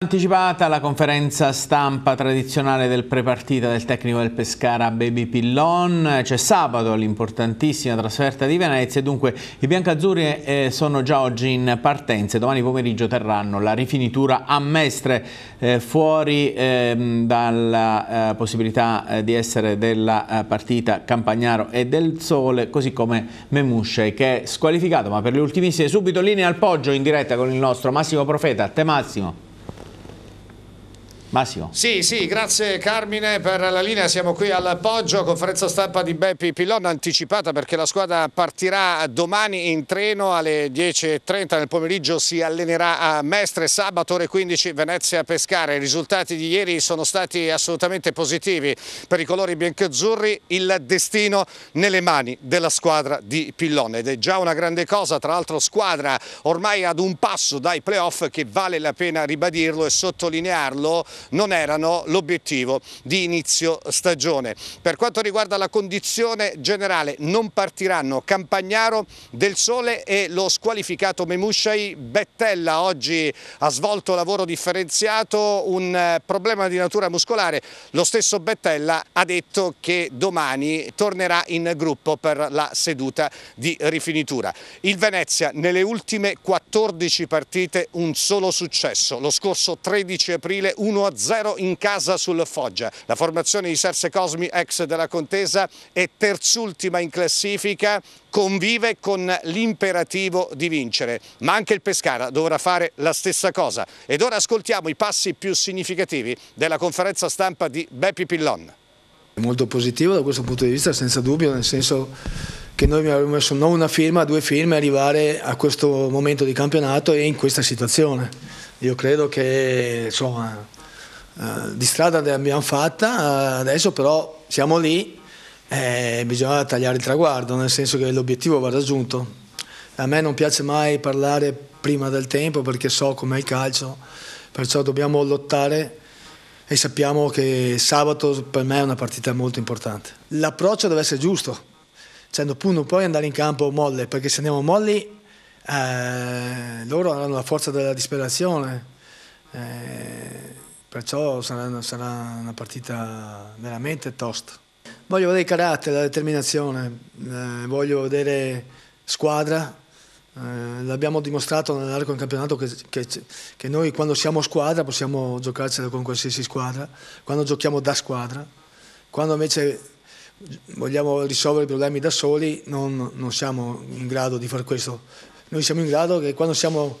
Anticipata la conferenza stampa tradizionale del prepartita del tecnico del Pescara Baby Pillon, c'è sabato l'importantissima trasferta di Venezia e dunque i biancazzurri eh, sono già oggi in partenza e domani pomeriggio terranno la rifinitura a Mestre eh, fuori ehm, dalla eh, possibilità di essere della partita Campagnaro e del Sole così come Memusce che è squalificato ma per le ultimissime subito linea al poggio in diretta con il nostro Massimo Profeta, a te Massimo. Massimo. Sì, sì, grazie Carmine per la linea, siamo qui al Poggio, conferenza stampa di Beppi Pillon anticipata perché la squadra partirà domani in treno alle 10.30 nel pomeriggio si allenerà a Mestre, sabato ore 15 Venezia Pescare, i risultati di ieri sono stati assolutamente positivi per i colori biancazzurri, il destino nelle mani della squadra di Pillon ed è già una grande cosa, tra l'altro squadra ormai ad un passo dai playoff che vale la pena ribadirlo e sottolinearlo non erano l'obiettivo di inizio stagione. Per quanto riguarda la condizione generale non partiranno Campagnaro, Del Sole e lo squalificato Memushai Bettella. Oggi ha svolto lavoro differenziato, un eh, problema di natura muscolare. Lo stesso Bettella ha detto che domani tornerà in gruppo per la seduta di rifinitura. Il Venezia nelle ultime 14 partite un solo successo. Lo scorso 13 aprile 1 a 1-0 in casa sul Foggia. La formazione di Serse Cosmi, ex della Contesa, è terzultima in classifica, convive con l'imperativo di vincere, ma anche il Pescara dovrà fare la stessa cosa. Ed ora ascoltiamo i passi più significativi della conferenza stampa di Beppi Pillon. Molto positivo da questo punto di vista, senza dubbio, nel senso che noi abbiamo messo non una firma, due firme, arrivare a questo momento di campionato e in questa situazione. Io credo che insomma, eh, di strada ne abbiamo fatta, eh, adesso però siamo lì e eh, bisogna tagliare il traguardo, nel senso che l'obiettivo va raggiunto. A me non piace mai parlare prima del tempo perché so com'è il calcio, perciò dobbiamo lottare e sappiamo che sabato per me è una partita molto importante. L'approccio deve essere giusto, cioè non puoi andare in campo molle, perché se andiamo molli eh, loro hanno la forza della disperazione. Eh, perciò sarà, sarà una partita veramente tosta. Voglio vedere il carattere, la determinazione, eh, voglio vedere squadra, eh, l'abbiamo dimostrato nell'arco del campionato che, che, che, noi quando siamo squadra possiamo giocarcela con qualsiasi squadra, quando giochiamo da squadra, quando invece vogliamo risolvere i problemi da soli non, non siamo in grado di fare questo. Noi siamo in grado che quando siamo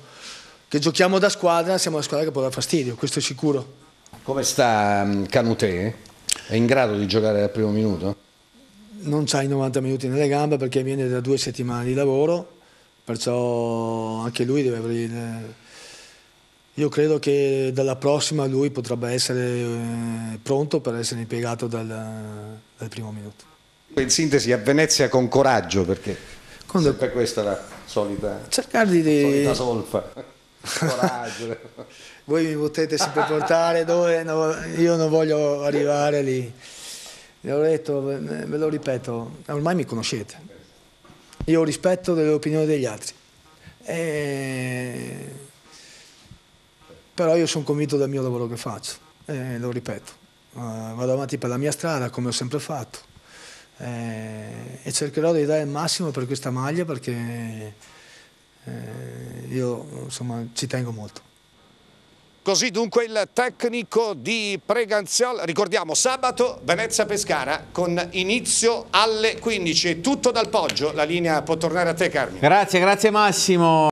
che giochiamo da squadra, siamo la squadra che può dare fastidio, questo è sicuro. Come sta mm, Canute? È in grado di giocare al primo minuto? Non c'ha i 90 minuti nelle gambe perché viene da due settimane di lavoro, perciò anche lui deve avere... Eh, io credo che dalla prossima lui potrebbe essere eh, pronto per essere impiegato dal, dal primo minuto. In sintesi, a Venezia con coraggio perché... Quando... Sempre questa è la solita, Cercare di... solita solfa. Coraggio. Voi mi potete sempre portare dove no, io non voglio arrivare lì. Le ho detto, ve lo ripeto, ormai mi conoscete. Io rispetto delle opinioni degli altri. E... Però io sono convinto del mio lavoro che faccio, e lo ripeto. Eh, vado avanti per la mia strada come ho sempre fatto eh, e cercherò di dare il massimo per questa maglia perché eh, io insomma, ci tengo molto. Così dunque il tecnico di Preganziol, ricordiamo sabato Venezia-Pescara con inizio alle 15, tutto dal Poggio, la linea può tornare a te Carmine. Grazie, grazie Massimo.